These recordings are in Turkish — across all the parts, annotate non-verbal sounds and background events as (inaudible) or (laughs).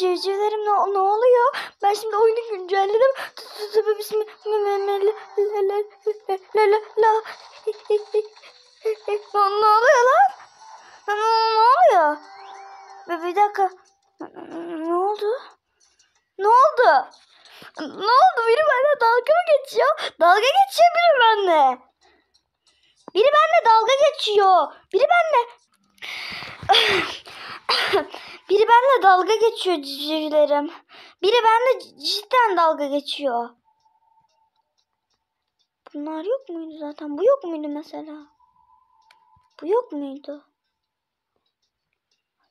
Cücelerim ne, ne oluyor? Ben şimdi oyunu güncelledim. Ne oluyor lan? Ne oluyor? Bir dakika. Ne oldu? Ne oldu? Ne oldu? Biri benimle dalga geçiyor? Dalga geçiyor biri benimle. Biri benimle dalga geçiyor. Biri benimle. Biri benimle dalga geçiyor civcivlerim. Biri benimle cidden dalga geçiyor. Bunlar yok muydu zaten? Bu yok muydu mesela? Bu yok muydu?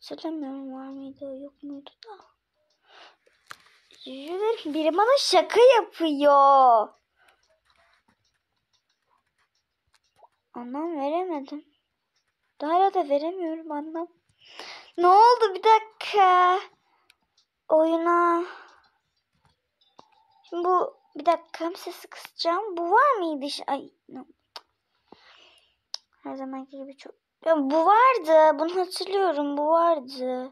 Hatırlamıyorum var mıydı yok muydu da. Civcivlerim biri bana şaka yapıyor. Anlam veremedim. Daha da veremiyorum anlam. Ne oldu bir dakika. Oyuna. Şimdi bu bir dakika sesi kısacağım. Bu var mıydı? Ay. Her zamanki gibi çok. Ya bu vardı. Bunu hatırlıyorum. Bu vardı.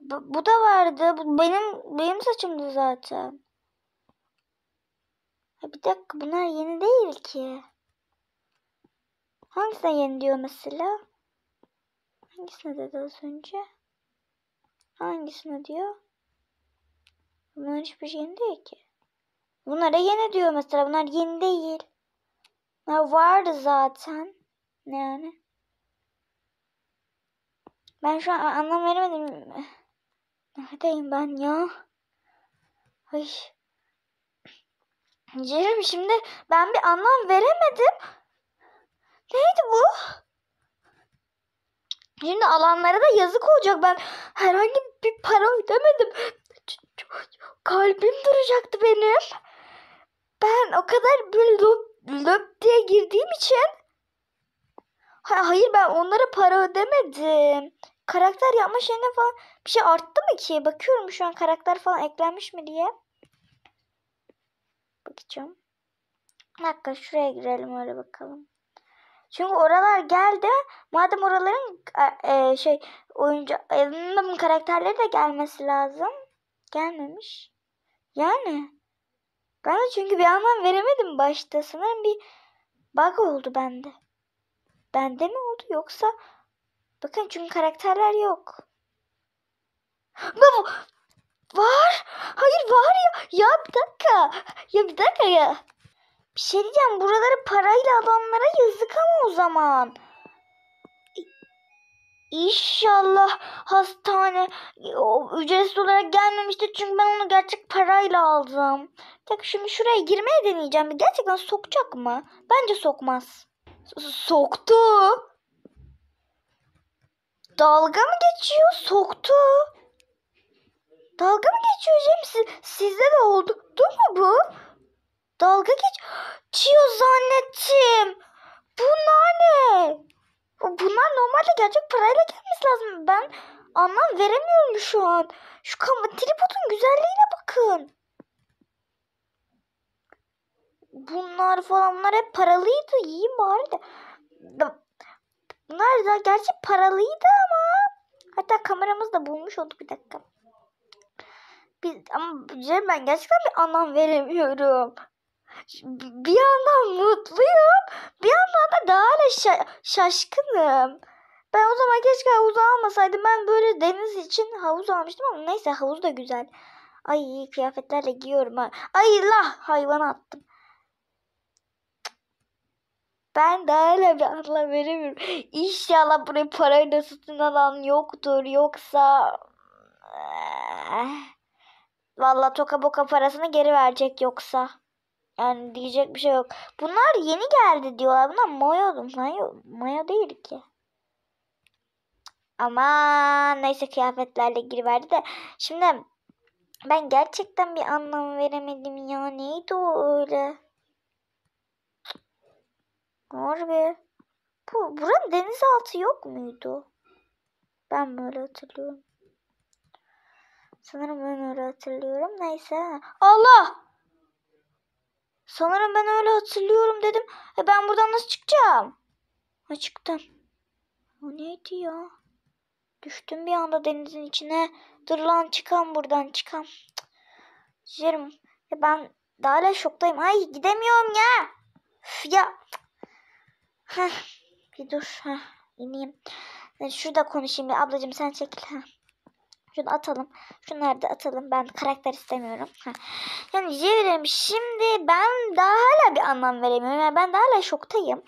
Bu, bu da vardı. Bu benim benim saçımdı zaten. Ya bir dakika bunlar yeni değil ki. Hangisi yeni diyor mesela? Hangisine dedi az önce? Hangisine diyor? Bunlar hiçbir şey değil ki. Bunlara yeni diyor mesela. Bunlar yeni değil. Bunlar vardı zaten. Yani. Ben şu an anlam veremedim. Neredeyim ben ya? Ay. Cerim şimdi ben bir anlam veremedim. Neydi bu? Şimdi alanlara da yazık olacak. Ben herhangi bir para ödemedim. Kalbim duracaktı benim. Ben o kadar bir löp, löp diye girdiğim için. Hayır ben onlara para ödemedim. Karakter yapma şeyine falan bir şey arttı mı ki? Bakıyorum şu an karakter falan eklenmiş mi diye. Bakacağım. Bir dakika şuraya girelim öyle bakalım. Çünkü oralar geldi. Madem oraların e, e şey oyuncu bu karakterleri de gelmesi lazım. Gelmemiş. Yani ben de çünkü bir anlam veremedim başta. Sanırım bir bug oldu bende. Bende mi oldu yoksa bakın çünkü karakterler yok. (gasps) Baba var. Hayır var ya. Ya bir dakika. Ya bir dakika ya. Bir şey diyeceğim buraları parayla adamlara yazık ama o zaman. İnşallah hastane o, ücretsiz olarak gelmemiştir çünkü ben onu gerçek parayla aldım. Tek şimdi şuraya girmeye deneyeceğim. Gerçekten sokacak mı? Bence sokmaz. soktu. Dalga mı geçiyor? Soktu. Dalga mı geçiyor Cem? Siz, sizde de oldu. Dur mu bu? Dalga geç, çiyo zannettim. Bunlar ne? Bunlar normalde gerçek parayla gelmesi lazım. Ben anlam veremiyorum şu an. Şu tripodun güzelliğine bakın. Bunlar falan bunlar hep paralıydı. İyi bari de. Bunlar da gerçi paralıydı ama. Hatta kameramızı da bulmuş olduk bir dakika. Biz, ama ben gerçekten bir anlam veremiyorum bir yandan mutluyum. Bir yandan da daha da şaşkınım. Ben o zaman keşke havuzu almasaydım. Ben böyle deniz için havuz almıştım ama neyse havuz da güzel. Ay kıyafetlerle giyiyorum ha. Ay lah hayvan attım. Ben daha öyle bir anlam veremiyorum. İnşallah burayı parayla satın alan yoktur. Yoksa... Eh, Valla toka boka parasını geri verecek yoksa. Yani diyecek bir şey yok. Bunlar yeni geldi diyorlar. Bunlar mayo, mayo, mayo değil ki. Ama neyse kıyafetlerle giriverdi de. Şimdi ben gerçekten bir anlam veremedim ya. Neydi o öyle? Harbi. Bu, buranın denizaltı yok muydu? Ben böyle hatırlıyorum. Sanırım ben öyle hatırlıyorum. Neyse. Allah! Sanırım ben öyle hatırlıyorum dedim. E ben buradan nasıl çıkacağım? Ha çıktım. O neydi ya? Düştüm bir anda denizin içine. Dur lan çıkam buradan çıkam. Cık. E ben daha da şoktayım. Ay gidemiyorum ya. Üf ya. Heh. Bir dur. Heh. İneyim. E, şurada konuşayım bir ablacığım sen çekil. Heh. Şunu atalım. Şunları da atalım. Ben karakter istemiyorum. Heh. Yani Jairim şimdi ben daha hala bir anlam veremiyorum. Yani ben daha hala şoktayım.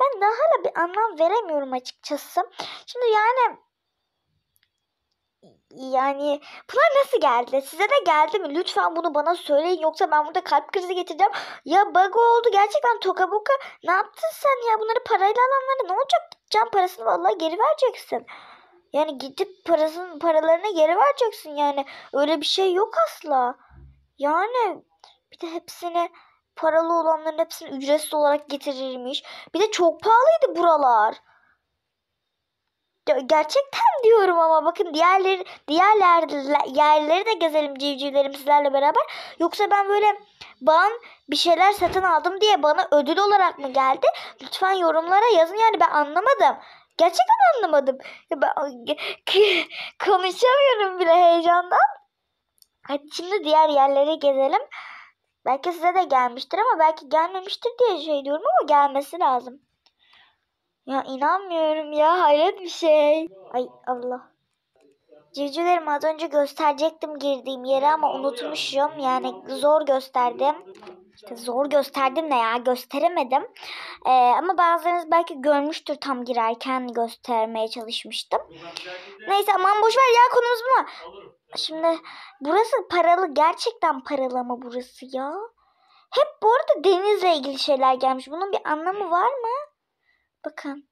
Ben daha hala bir anlam veremiyorum açıkçası. Şimdi yani yani bunlar nasıl geldi? Size de geldi mi? Lütfen bunu bana söyleyin yoksa ben burada kalp krizi getireceğim. Ya bug oldu gerçekten tokabuka. Ne yaptın sen ya? Bunları parayla alanlara ne olacak? Can parasını vallahi geri vereceksin. Yani gidip parasının paralarını geri vereceksin yani. Öyle bir şey yok asla. Yani bir de hepsini paralı olanların hepsini ücretsiz olarak getirirmiş. Bir de çok pahalıydı buralar. Gerçekten diyorum ama bakın diğerleri diğer yerleri de gezelim civcivlerim sizlerle beraber. Yoksa ben böyle ban bir şeyler satın aldım diye bana ödül olarak mı geldi? Lütfen yorumlara yazın yani ben anlamadım. Gerçekten anlamadım. Ben konuşamıyorum bile heyecandan. Hadi şimdi diğer yerlere gezelim. Belki size de gelmiştir ama belki gelmemiştir diye şey diyorum ama gelmesi lazım. Ya inanmıyorum ya hayret bir şey. Ay Allah. Civcivlerim az önce gösterecektim girdiğim yeri ama unutmuşum. Yani zor gösterdim. Zor gösterdim de ya gösteremedim. Ee, ama bazılarınız belki görmüştür tam girerken göstermeye çalışmıştım. Neyse aman boş ver ya konumuz bu mu? Şimdi burası paralı gerçekten paralı mı burası ya? Hep bu arada denizle ilgili şeyler gelmiş. Bunun bir anlamı var mı? Bakın.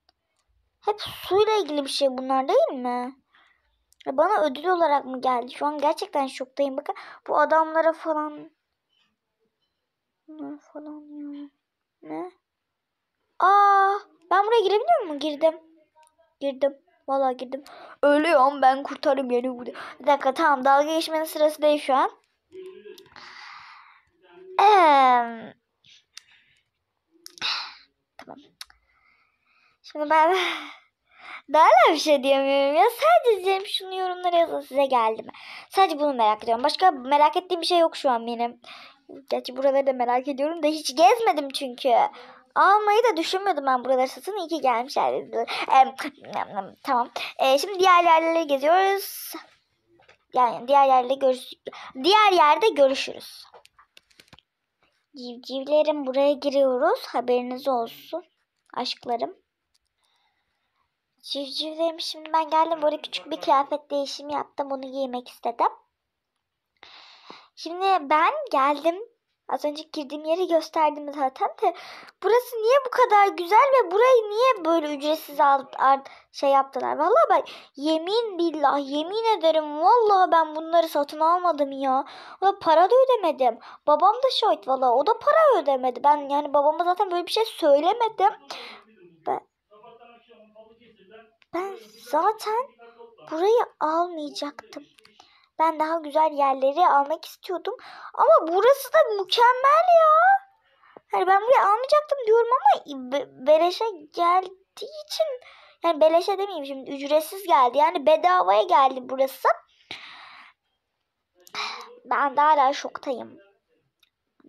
Hep suyla ilgili bir şey bunlar değil mi? Bana ödül olarak mı geldi? Şu an gerçekten şoktayım. Bakın bu adamlara falan bunlar falan ya. Ne? Aa, ben buraya girebiliyor muyum? Girdim. Girdim. Vallahi girdim. Ölüyorum ben kurtarım beni burada. Bir dakika tamam dalga geçmenin sırası değil şu an. Ee, tamam. Şimdi ben (laughs) daha da bir şey diyemiyorum ya. Sadece dedim şunu yorumlara yazın size geldi mi? Sadece bunu merak ediyorum. Başka merak ettiğim bir şey yok şu an benim. Gerçi buraları da merak ediyorum da hiç gezmedim çünkü. Almayı da düşünmüyordum ben buraları satın. İyi ki gelmişler. Ee, tamam. Ee, şimdi diğer yerlere geziyoruz. Yani diğer yerde görüş diğer yerde görüşürüz. Civcivlerim buraya giriyoruz. Haberiniz olsun. Aşklarım. Civcivlerim şimdi ben geldim. Böyle küçük bir kıyafet değişimi yaptım. Bunu giymek istedim. Şimdi ben geldim. Az önce girdiğim yeri gösterdim zaten de. Burası niye bu kadar güzel ve burayı niye böyle ücretsiz al, şey yaptılar? Vallahi ben yemin billah yemin ederim vallahi ben bunları satın almadım ya. o da para da ödemedim. Babam da şahit valla o da para ödemedi. Ben yani babama zaten böyle bir şey söylemedim. Ben, ben zaten burayı almayacaktım. Ben daha güzel yerleri almak istiyordum. Ama burası da mükemmel ya. Yani ben buraya almayacaktım diyorum ama be beleşe geldiği için yani beleşe demeyeyim şimdi ücretsiz geldi. Yani bedavaya geldi burası. Ben de hala şoktayım.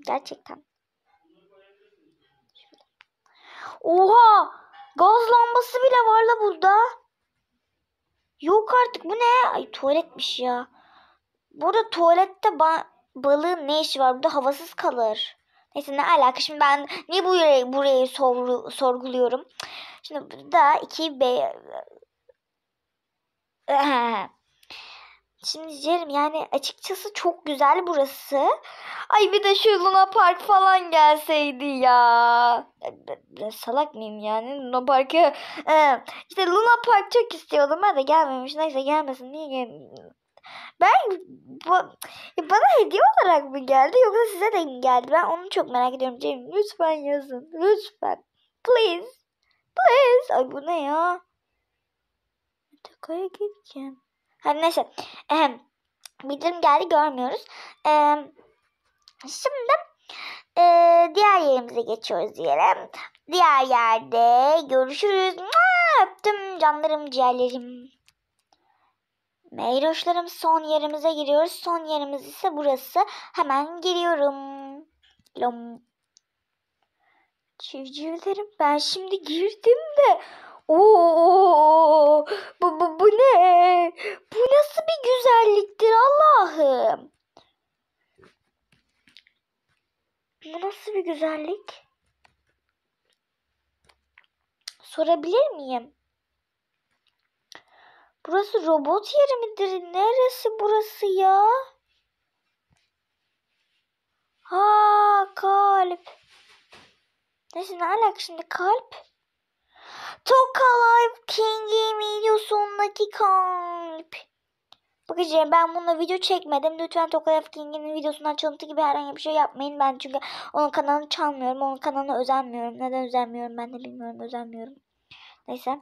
Gerçekten. Oha! Gaz lambası bile var la burada. Yok artık bu ne? Ay tuvaletmiş ya. Burada tuvalette ba- balığın ne işi var? Burada havasız kalır. Neyse ne alaka şimdi ben niye burayı, burayı sor, sorguluyorum? Şimdi burada iki be... (laughs) Şimdi Cerim yani açıkçası çok güzel burası. Ay bir de şu Luna Park falan gelseydi ya. Biraz salak mıyım yani Luna Park'ı? Ee, işte Luna Park çok istiyordum ben de gelmemiş. Neyse gelmesin niye gelmiyor? Ben bu, e, bana hediye olarak mı geldi yoksa size de mi geldi? Ben onu çok merak ediyorum. Cem lütfen yazın. Lütfen. Please. Please. Ay bu ne ya? Takaya gideceğim. hadi neyse. Ehem. Bildirim geldi görmüyoruz. Ee, şimdi e, diğer yerimize geçiyoruz diyelim. Diğer yerde görüşürüz. Mua, öptüm canlarım ciğerlerim. Meyroşlarım son yerimize giriyoruz. Son yerimiz ise burası. Hemen giriyorum. Lom. Civcivlerim ben şimdi girdim de. Oo, bu, bu, bu ne? Bu nasıl bir güzelliktir Allah'ım? Bu nasıl bir güzellik? Sorabilir miyim? Burası robot yeri midir? Neresi burası ya? Ha kalp. Neyse ne alak şimdi kalp? Toka Live King'in videosundaki kalp. Bakacağım ben bununla video çekmedim. Lütfen Toka Live King'in videosundan çalıntı gibi herhangi bir şey yapmayın. Ben çünkü onun kanalını çalmıyorum. Onun kanalına özenmiyorum. Neden özenmiyorum ben de bilmiyorum. Özenmiyorum. Neyse.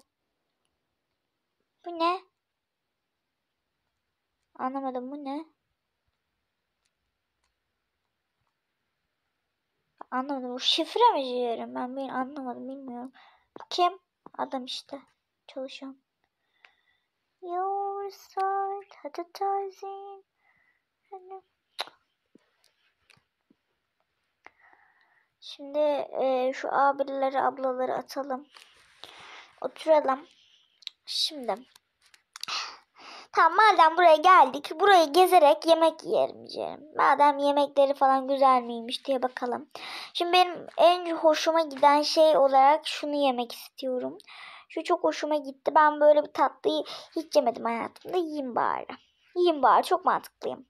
Bu ne? Anlamadım bu ne? Anlamadım bu şifre mi ciğerim ben ben anlamadım bilmiyorum. Bu kim? Adam işte. Çalışıyorum. Your side advertising. Hani. Şimdi e, şu abileri ablaları atalım. Oturalım. Şimdi Tam madem buraya geldik burayı gezerek yemek yiyelim Madem yemekleri falan güzel miymiş diye bakalım. Şimdi benim en hoşuma giden şey olarak şunu yemek istiyorum. Şu çok hoşuma gitti. Ben böyle bir tatlıyı hiç yemedim hayatımda. Yiyeyim bari. Yiyeyim bari. Çok mantıklıyım.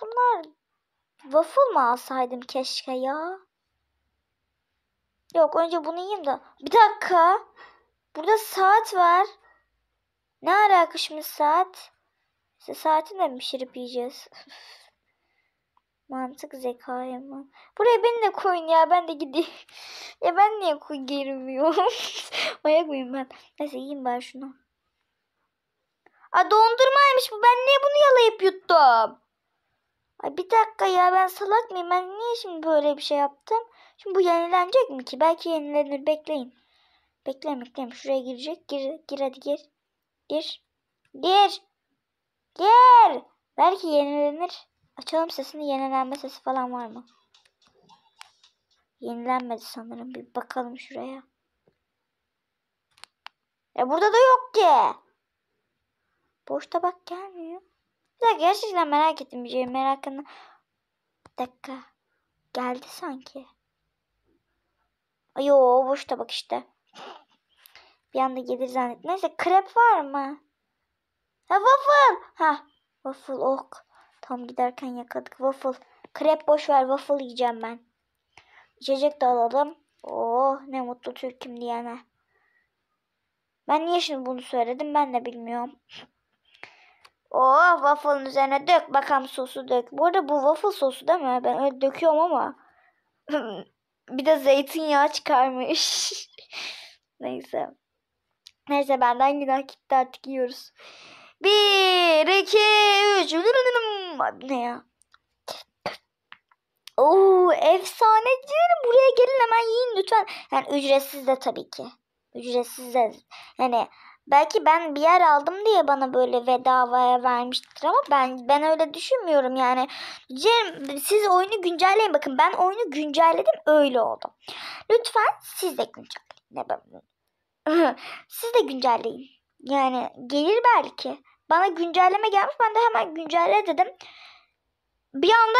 Bunlar waffle mı alsaydım keşke ya? Yok önce bunu yiyeyim de. Bir dakika. Burada saat var. Ne alaka şimdi saat? İşte de mi pişirip yiyeceğiz? (laughs) Mantık zekaya mı? Buraya beni de koyun ya ben de gideyim. (laughs) ya ben niye koy girmiyorum? (laughs) Ayak mıyım ben? Neyse yiyeyim ben şunu. A dondurmaymış bu. Ben niye bunu yalayıp yuttum? Ay bir dakika ya ben salak mıyım? Ben niye şimdi böyle bir şey yaptım? Şimdi bu yenilenecek mi ki? Belki yenilenir. Bekleyin. Bekleyin bekleyin. Şuraya girecek. Gir, gir hadi gir. Gir. Gir. Gir. Belki yenilenir. Açalım sesini. Yenilenme sesi falan var mı? Yenilenmedi sanırım. Bir bakalım şuraya. E burada da yok ki. Boşta bak gelmiyor. Bir dakika gerçekten merak ettim bir şey. Merakını. Bir dakika. Geldi sanki. Yo boşta bak işte. Bir anda gelir zannet. Neyse krep var mı? Ha waffle. Ha waffle ok. Tam giderken yakadık waffle. Krep boş ver waffle yiyeceğim ben. İçecek de alalım. Oh ne mutlu Türk'üm diyene. Ben niye şimdi bunu söyledim ben de bilmiyorum. Oh waffle'ın üzerine dök bakalım sosu dök. Bu arada bu waffle sosu değil mi? Ben öyle döküyorum ama. (laughs) bir de zeytinyağı çıkarmış. (laughs) Neyse. Neyse benden günah gitti artık yiyoruz. Bir, iki, üç. Ne ya? Oo, efsane diyorum. Buraya gelin hemen yiyin lütfen. Yani ücretsiz de tabii ki. Ücretsiz de. Yani belki ben bir yer aldım diye bana böyle vedavaya vermiştir ama ben ben öyle düşünmüyorum yani. Cem, siz oyunu güncelleyin bakın. Ben oyunu güncelledim öyle oldum. Lütfen siz de güncelleyin. Ne ben (laughs) Siz de güncelleyin. Yani gelir belki. Bana güncelleme gelmiş. Ben de hemen güncelle dedim. Bir anda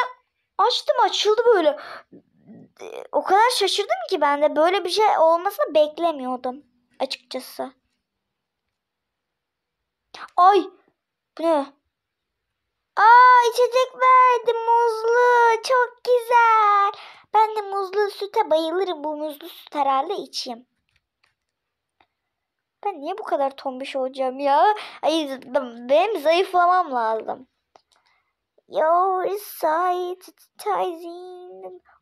açtım açıldı böyle. O kadar şaşırdım ki ben de böyle bir şey olmasını beklemiyordum açıkçası. Ay bu ne? Aa içecek verdi muzlu. Çok güzel. Ben de muzlu süte bayılırım. Bu muzlu süt herhalde içeyim ben niye bu kadar tombiş olacağım ya? Ay, benim zayıflamam lazım. Your exciting.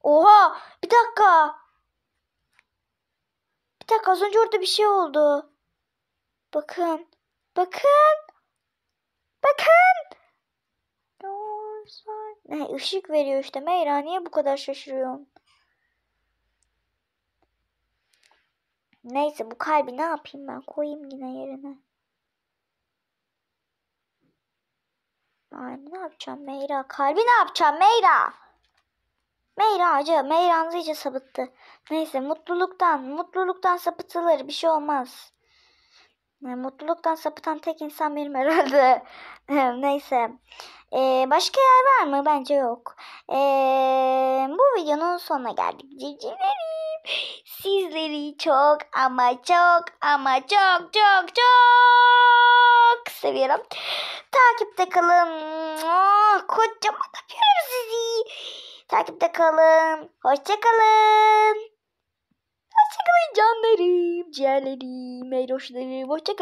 Oha bir dakika. Bir dakika az önce orada bir şey oldu. Bakın. Bakın. Bakın. Ne ışık veriyor işte. Meyra niye bu kadar şaşırıyorum? Neyse bu kalbi ne yapayım ben? Koyayım yine yerine. Ay ne yapacağım Meyra? Kalbi ne yapacağım Meyra? Meyra acı. Meyra'nız iyice sapıttı. Neyse mutluluktan, mutluluktan sapıtılır. Bir şey olmaz. Yani, e, mutluluktan sapıtan tek insan benim herhalde. E, neyse. Ee, başka yer var mı? Bence yok. Ee, bu videonun sonuna geldik. Civcivlerim. Sizleri çok ama çok ama çok çok çok seviyorum. Takipte kalın. Oh, kocaman öpüyorum sizi. Takipte kalın. Hoşçakalın. Hoşçakalın canlarım, ciğerlerim, eyroşlarım. Hoşçakalın.